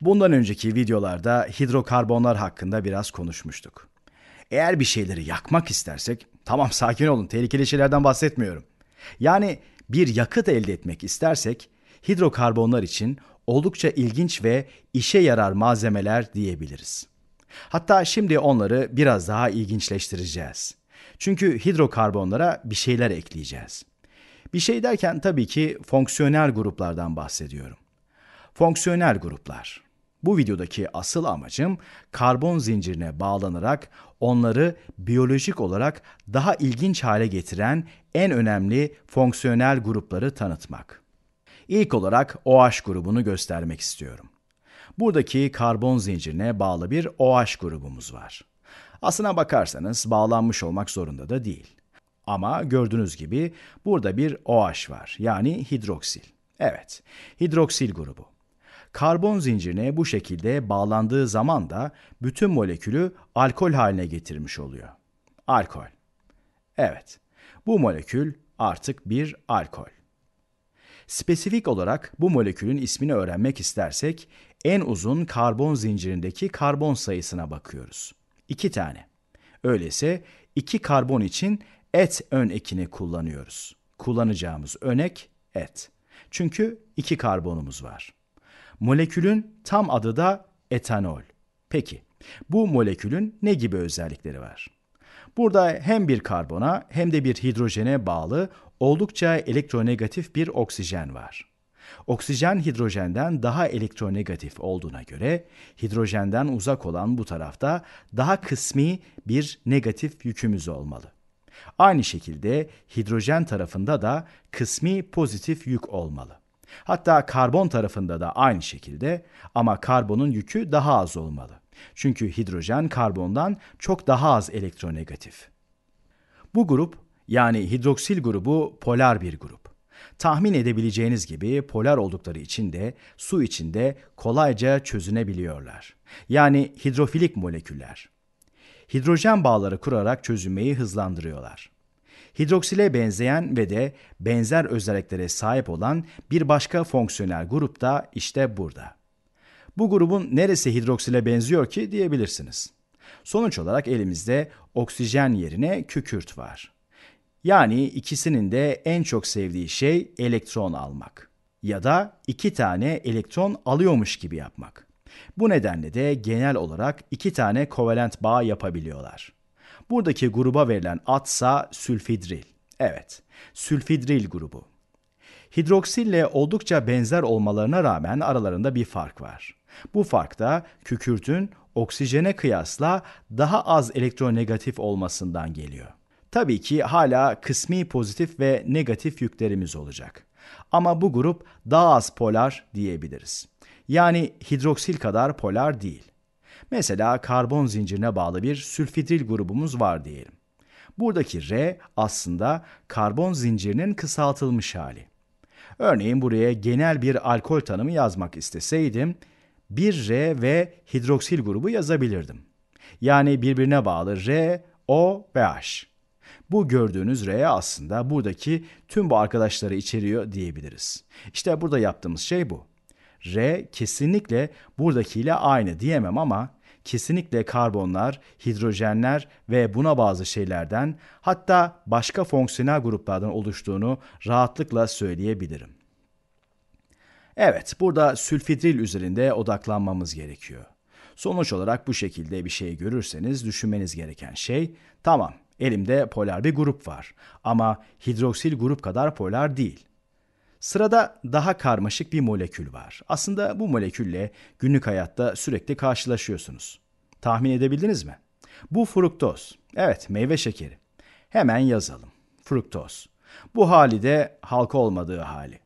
Bundan önceki videolarda hidrokarbonlar hakkında biraz konuşmuştuk. Eğer bir şeyleri yakmak istersek, tamam sakin olun tehlikeli şeylerden bahsetmiyorum. Yani bir yakıt elde etmek istersek hidrokarbonlar için oldukça ilginç ve işe yarar malzemeler diyebiliriz. Hatta şimdi onları biraz daha ilginçleştireceğiz. Çünkü hidrokarbonlara bir şeyler ekleyeceğiz. Bir şey derken tabii ki fonksiyonel gruplardan bahsediyorum. Fonksiyonel gruplar. Bu videodaki asıl amacım karbon zincirine bağlanarak onları biyolojik olarak daha ilginç hale getiren en önemli fonksiyonel grupları tanıtmak. İlk olarak OH grubunu göstermek istiyorum. Buradaki karbon zincirine bağlı bir OH grubumuz var. Aslına bakarsanız bağlanmış olmak zorunda da değil. Ama gördüğünüz gibi burada bir OH var yani hidroksil. Evet, hidroksil grubu. Karbon zincirine bu şekilde bağlandığı zaman da bütün molekülü alkol haline getirmiş oluyor. Alkol. Evet. Bu molekül artık bir alkol. Spesifik olarak bu molekülün ismini öğrenmek istersek en uzun karbon zincirindeki karbon sayısına bakıyoruz. İki tane. Öyleyse iki karbon için et ön ekini kullanıyoruz. Kullanacağımız önek et. Çünkü iki karbonumuz var. Molekülün tam adı da etanol. Peki bu molekülün ne gibi özellikleri var? Burada hem bir karbona hem de bir hidrojene bağlı oldukça elektronegatif bir oksijen var. Oksijen hidrojenden daha elektronegatif olduğuna göre hidrojenden uzak olan bu tarafta daha kısmi bir negatif yükümüz olmalı. Aynı şekilde hidrojen tarafında da kısmi pozitif yük olmalı. Hatta karbon tarafında da aynı şekilde ama karbonun yükü daha az olmalı. Çünkü hidrojen karbondan çok daha az elektronegatif. Bu grup yani hidroksil grubu polar bir grup. Tahmin edebileceğiniz gibi polar oldukları için de su içinde kolayca çözünebiliyorlar. Yani hidrofilik moleküller. Hidrojen bağları kurarak çözünmeyi hızlandırıyorlar. Hidroksile benzeyen ve de benzer özelliklere sahip olan bir başka fonksiyonel grup da işte burada. Bu grubun neresi hidroksile benziyor ki diyebilirsiniz. Sonuç olarak elimizde oksijen yerine kükürt var. Yani ikisinin de en çok sevdiği şey elektron almak ya da iki tane elektron alıyormuş gibi yapmak. Bu nedenle de genel olarak iki tane kovalent bağ yapabiliyorlar. Buradaki gruba verilen adsa sülfidril. Evet, sülfidril grubu. Hidroksille oldukça benzer olmalarına rağmen aralarında bir fark var. Bu fark da kükürtün oksijene kıyasla daha az elektronegatif olmasından geliyor. Tabii ki hala kısmi pozitif ve negatif yüklerimiz olacak. Ama bu grup daha az polar diyebiliriz. Yani hidroksil kadar polar değil. Mesela karbon zincirine bağlı bir sülfidril grubumuz var diyelim. Buradaki R aslında karbon zincirinin kısaltılmış hali. Örneğin buraya genel bir alkol tanımı yazmak isteseydim 1R ve hidroksil grubu yazabilirdim. Yani birbirine bağlı R, O ve H. Bu gördüğünüz R aslında buradaki tüm bu arkadaşları içeriyor diyebiliriz. İşte burada yaptığımız şey bu. R kesinlikle buradakiyle aynı diyemem ama kesinlikle karbonlar, hidrojenler ve buna bazı şeylerden hatta başka fonksiyonel gruplardan oluştuğunu rahatlıkla söyleyebilirim. Evet, burada sülfidril üzerinde odaklanmamız gerekiyor. Sonuç olarak bu şekilde bir şey görürseniz düşünmeniz gereken şey, tamam elimde polar bir grup var ama hidroksil grup kadar polar değil. Sırada daha karmaşık bir molekül var. Aslında bu molekülle günlük hayatta sürekli karşılaşıyorsunuz. Tahmin edebildiniz mi? Bu fruktoz. Evet, meyve şekeri. Hemen yazalım. Fruktoz. Bu hali de halka olmadığı hali.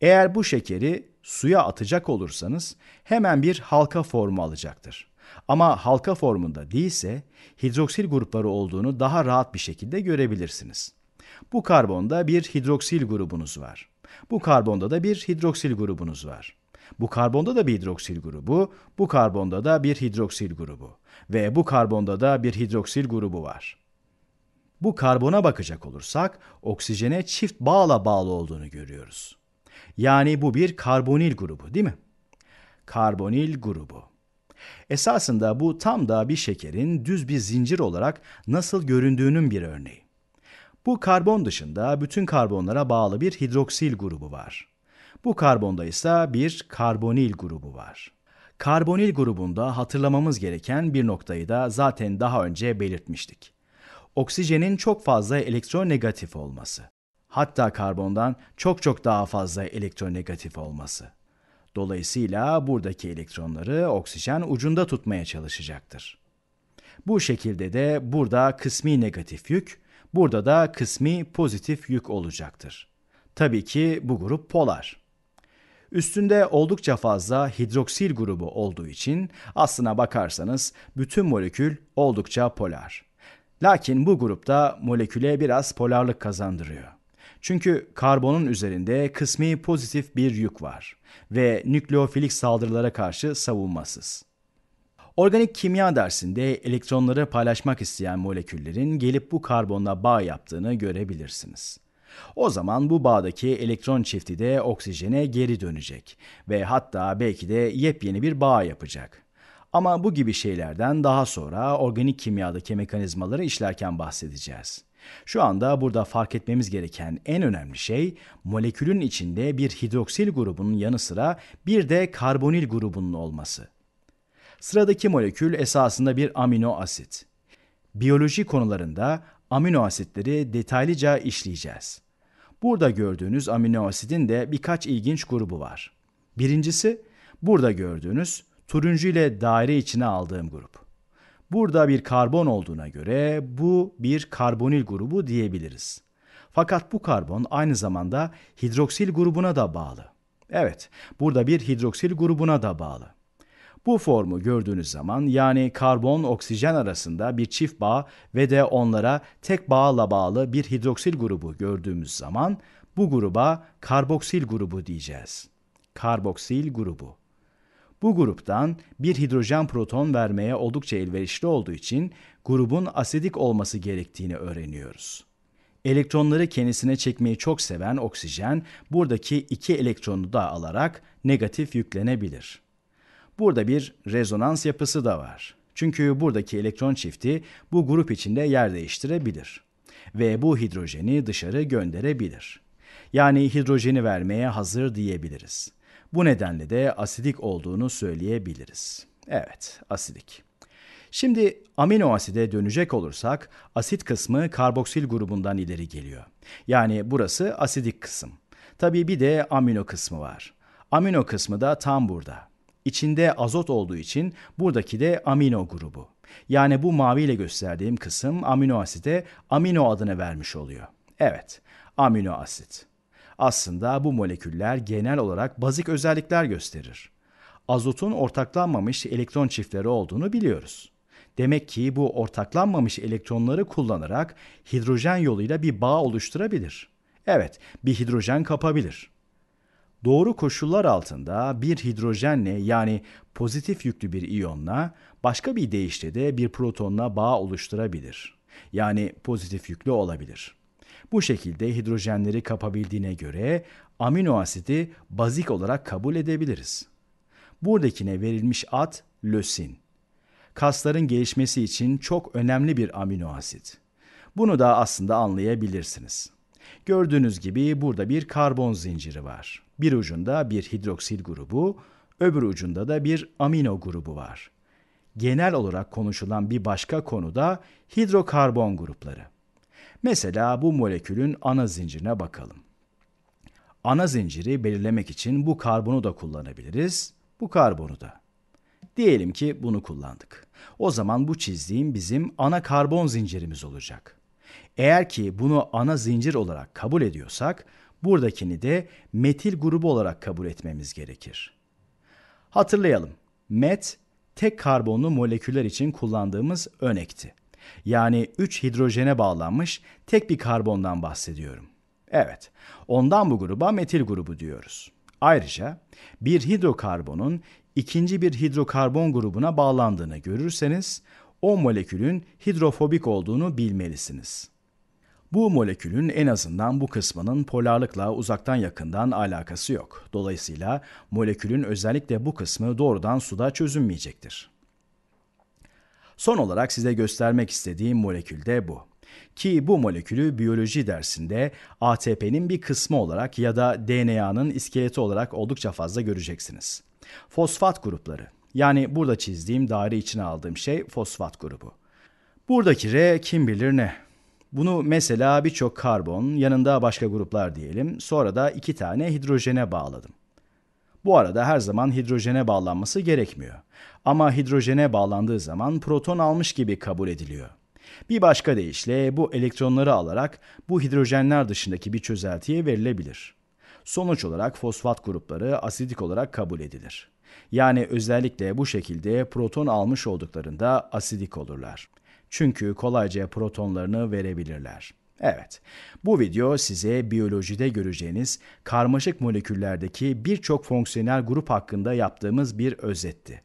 Eğer bu şekeri suya atacak olursanız hemen bir halka formu alacaktır. Ama halka formunda değilse hidroksil grupları olduğunu daha rahat bir şekilde görebilirsiniz. Bu karbonda bir hidroksil grubunuz var. Bu karbonda da bir hidroksil grubunuz var. Bu karbonda da bir hidroksil grubu, bu karbonda da bir hidroksil grubu ve bu karbonda da bir hidroksil grubu var. Bu karbona bakacak olursak oksijene çift bağla bağlı olduğunu görüyoruz. Yani bu bir karbonil grubu değil mi? Karbonil grubu. Esasında bu tam da bir şekerin düz bir zincir olarak nasıl göründüğünün bir örneği. Bu karbon dışında bütün karbonlara bağlı bir hidroksil grubu var. Bu karbonda ise bir karbonil grubu var. Karbonil grubunda hatırlamamız gereken bir noktayı da zaten daha önce belirtmiştik. Oksijenin çok fazla elektronegatif olması. Hatta karbondan çok çok daha fazla elektronegatif olması. Dolayısıyla buradaki elektronları oksijen ucunda tutmaya çalışacaktır. Bu şekilde de burada kısmi negatif yük Burada da kısmi pozitif yük olacaktır. Tabii ki bu grup polar. Üstünde oldukça fazla hidroksil grubu olduğu için aslına bakarsanız bütün molekül oldukça polar. Lakin bu grupta moleküle biraz polarlık kazandırıyor. Çünkü karbonun üzerinde kısmi pozitif bir yük var ve nükleofilik saldırılara karşı savunmasız. Organik kimya dersinde elektronları paylaşmak isteyen moleküllerin gelip bu karbonla bağ yaptığını görebilirsiniz. O zaman bu bağdaki elektron çifti de oksijene geri dönecek ve hatta belki de yepyeni bir bağ yapacak. Ama bu gibi şeylerden daha sonra organik kimyadaki mekanizmaları işlerken bahsedeceğiz. Şu anda burada fark etmemiz gereken en önemli şey molekülün içinde bir hidroksil grubunun yanı sıra bir de karbonil grubunun olması. Sıradaki molekül esasında bir amino asit. Biyoloji konularında amino asitleri detaylıca işleyeceğiz. Burada gördüğünüz amino asidin de birkaç ilginç grubu var. Birincisi burada gördüğünüz turuncu ile daire içine aldığım grup. Burada bir karbon olduğuna göre bu bir karbonil grubu diyebiliriz. Fakat bu karbon aynı zamanda hidroksil grubuna da bağlı. Evet, burada bir hidroksil grubuna da bağlı. Bu formu gördüğünüz zaman yani karbon oksijen arasında bir çift bağ ve de onlara tek bağla bağlı bir hidroksil grubu gördüğümüz zaman bu gruba karboksil grubu diyeceğiz. Karboksil grubu. Bu gruptan bir hidrojen proton vermeye oldukça elverişli olduğu için grubun asidik olması gerektiğini öğreniyoruz. Elektronları kendisine çekmeyi çok seven oksijen buradaki iki elektronu da alarak negatif yüklenebilir. Burada bir rezonans yapısı da var. Çünkü buradaki elektron çifti bu grup içinde yer değiştirebilir ve bu hidrojeni dışarı gönderebilir. Yani hidrojeni vermeye hazır diyebiliriz. Bu nedenle de asidik olduğunu söyleyebiliriz. Evet, asidik. Şimdi amino aside dönecek olursak asit kısmı karboksil grubundan ileri geliyor. Yani burası asidik kısım. Tabii bir de amino kısmı var. Amino kısmı da tam burada. İçinde azot olduğu için buradaki de amino grubu. Yani bu maviyle gösterdiğim kısım amino asite amino adını vermiş oluyor. Evet, amino asit. Aslında bu moleküller genel olarak bazik özellikler gösterir. Azotun ortaklanmamış elektron çiftleri olduğunu biliyoruz. Demek ki bu ortaklanmamış elektronları kullanarak hidrojen yoluyla bir bağ oluşturabilir. Evet, bir hidrojen kapabilir doğru koşullar altında bir hidrojenle yani pozitif yüklü bir iyonla başka bir deyişle de bir protonla bağ oluşturabilir. Yani pozitif yüklü olabilir. Bu şekilde hidrojenleri kapabildiğine göre amino asidi bazik olarak kabul edebiliriz. Buradakine verilmiş ad lösin. Kasların gelişmesi için çok önemli bir amino asit. Bunu da aslında anlayabilirsiniz.'' Gördüğünüz gibi burada bir karbon zinciri var. Bir ucunda bir hidroksil grubu, öbür ucunda da bir amino grubu var. Genel olarak konuşulan bir başka konu da hidrokarbon grupları. Mesela bu molekülün ana zincirine bakalım. Ana zinciri belirlemek için bu karbonu da kullanabiliriz, bu karbonu da. Diyelim ki bunu kullandık. O zaman bu çizdiğim bizim ana karbon zincirimiz olacak. Eğer ki bunu ana zincir olarak kabul ediyorsak, buradakini de metil grubu olarak kabul etmemiz gerekir. Hatırlayalım, met tek karbonlu moleküller için kullandığımız örnekti. Yani 3 hidrojene bağlanmış tek bir karbondan bahsediyorum. Evet, ondan bu gruba metil grubu diyoruz. Ayrıca bir hidrokarbonun ikinci bir hidrokarbon grubuna bağlandığını görürseniz o molekülün hidrofobik olduğunu bilmelisiniz. Bu molekülün en azından bu kısmının polarlıkla uzaktan yakından alakası yok. Dolayısıyla molekülün özellikle bu kısmı doğrudan suda çözünmeyecektir. Son olarak size göstermek istediğim molekül de bu. Ki bu molekülü biyoloji dersinde ATP'nin bir kısmı olarak ya da DNA'nın iskeleti olarak oldukça fazla göreceksiniz. Fosfat grupları yani burada çizdiğim daire içine aldığım şey fosfat grubu. Buradaki R kim bilir ne? Bunu mesela birçok karbon, yanında başka gruplar diyelim, sonra da iki tane hidrojene bağladım. Bu arada her zaman hidrojene bağlanması gerekmiyor. Ama hidrojene bağlandığı zaman proton almış gibi kabul ediliyor. Bir başka deyişle bu elektronları alarak bu hidrojenler dışındaki bir çözeltiye verilebilir. Sonuç olarak fosfat grupları asidik olarak kabul edilir. Yani özellikle bu şekilde proton almış olduklarında asidik olurlar. Çünkü kolayca protonlarını verebilirler. Evet, bu video size biyolojide göreceğiniz karmaşık moleküllerdeki birçok fonksiyonel grup hakkında yaptığımız bir özetti.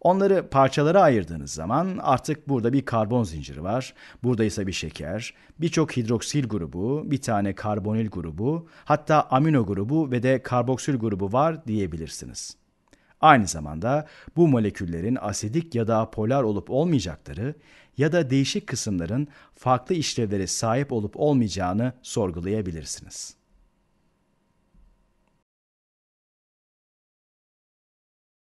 Onları parçalara ayırdığınız zaman artık burada bir karbon zinciri var, burada ise bir şeker, birçok hidroksil grubu, bir tane karbonil grubu, hatta amino grubu ve de karboksil grubu var diyebilirsiniz. Aynı zamanda bu moleküllerin asidik ya da polar olup olmayacakları ya da değişik kısımların farklı işlevlere sahip olup olmayacağını sorgulayabilirsiniz.